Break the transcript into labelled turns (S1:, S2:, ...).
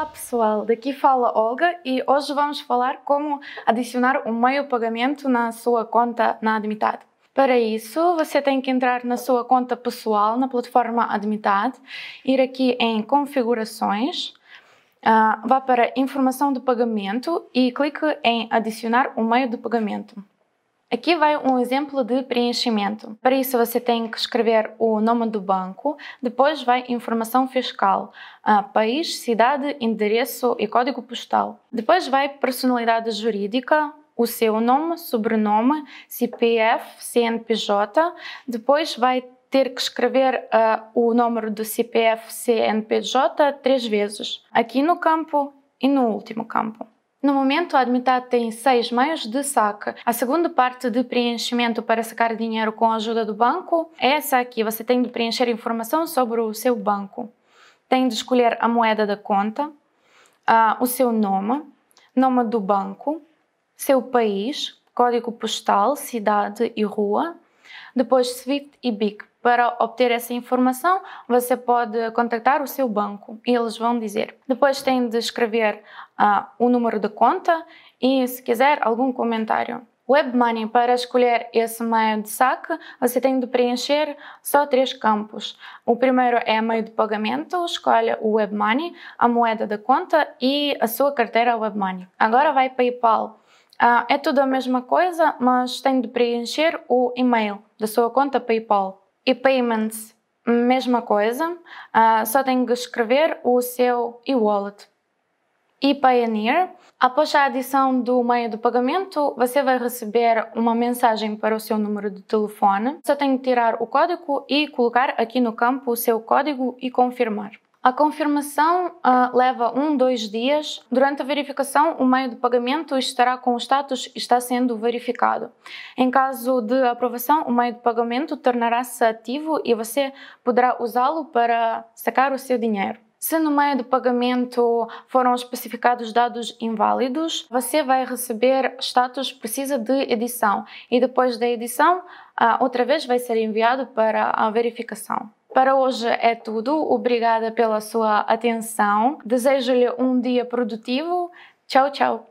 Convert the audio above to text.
S1: Olá pessoal, daqui fala Olga e hoje vamos falar como adicionar um meio pagamento na sua conta na Admitad. Para isso, você tem que entrar na sua conta pessoal na plataforma Admitad, ir aqui em Configurações, ah, vá para Informação de Pagamento e clique em Adicionar um meio de pagamento. Aqui vai um exemplo de preenchimento. Para isso, você tem que escrever o nome do banco, depois vai informação fiscal, ah, país, cidade, endereço e código postal. Depois vai personalidade jurídica, o seu nome, sobrenome, CPF, CNPJ. Depois vai ter que escrever uh, o número do CPF, CNPJ três vezes, aqui no campo e no último campo. No momento, a metade tem seis meios de saque. A segunda parte de preenchimento para sacar dinheiro com a ajuda do banco é essa aqui. Você tem de preencher informação sobre o seu banco. Tem de escolher a moeda da conta, uh, o seu nome, nome do banco, seu país, código postal, cidade e rua, depois SWIFT e BIC. Para obter essa informação, você pode contactar o seu banco e eles vão dizer. Depois tem de escrever uh, o número da conta e, se quiser, algum comentário. WebMoney para escolher esse meio de saque, você tem de preencher só três campos. O primeiro é meio de pagamento, escolha o WebMoney, a moeda da conta e a sua carteira WebMoney. Agora vai PayPal. Ah, é tudo a mesma coisa, mas tem de preencher o e-mail da sua conta PayPal. E payments, mesma coisa, uh, só tem que escrever o seu e-wallet. E Payoneer, após a adição do meio de pagamento, você vai receber uma mensagem para o seu número de telefone. Só tem que tirar o código e colocar aqui no campo o seu código e confirmar. A confirmação uh, leva um, dois dias. Durante a verificação, o meio de pagamento estará com o status está sendo verificado. Em caso de aprovação, o meio de pagamento tornará-se ativo e você poderá usá-lo para sacar o seu dinheiro. Se no meio do pagamento foram especificados dados inválidos, você vai receber status precisa de edição e depois da edição, ah, outra vez vai ser enviado para a verificação. Para hoje é tudo. Obrigada pela sua atenção. Desejo-lhe um dia produtivo. Tchau, tchau.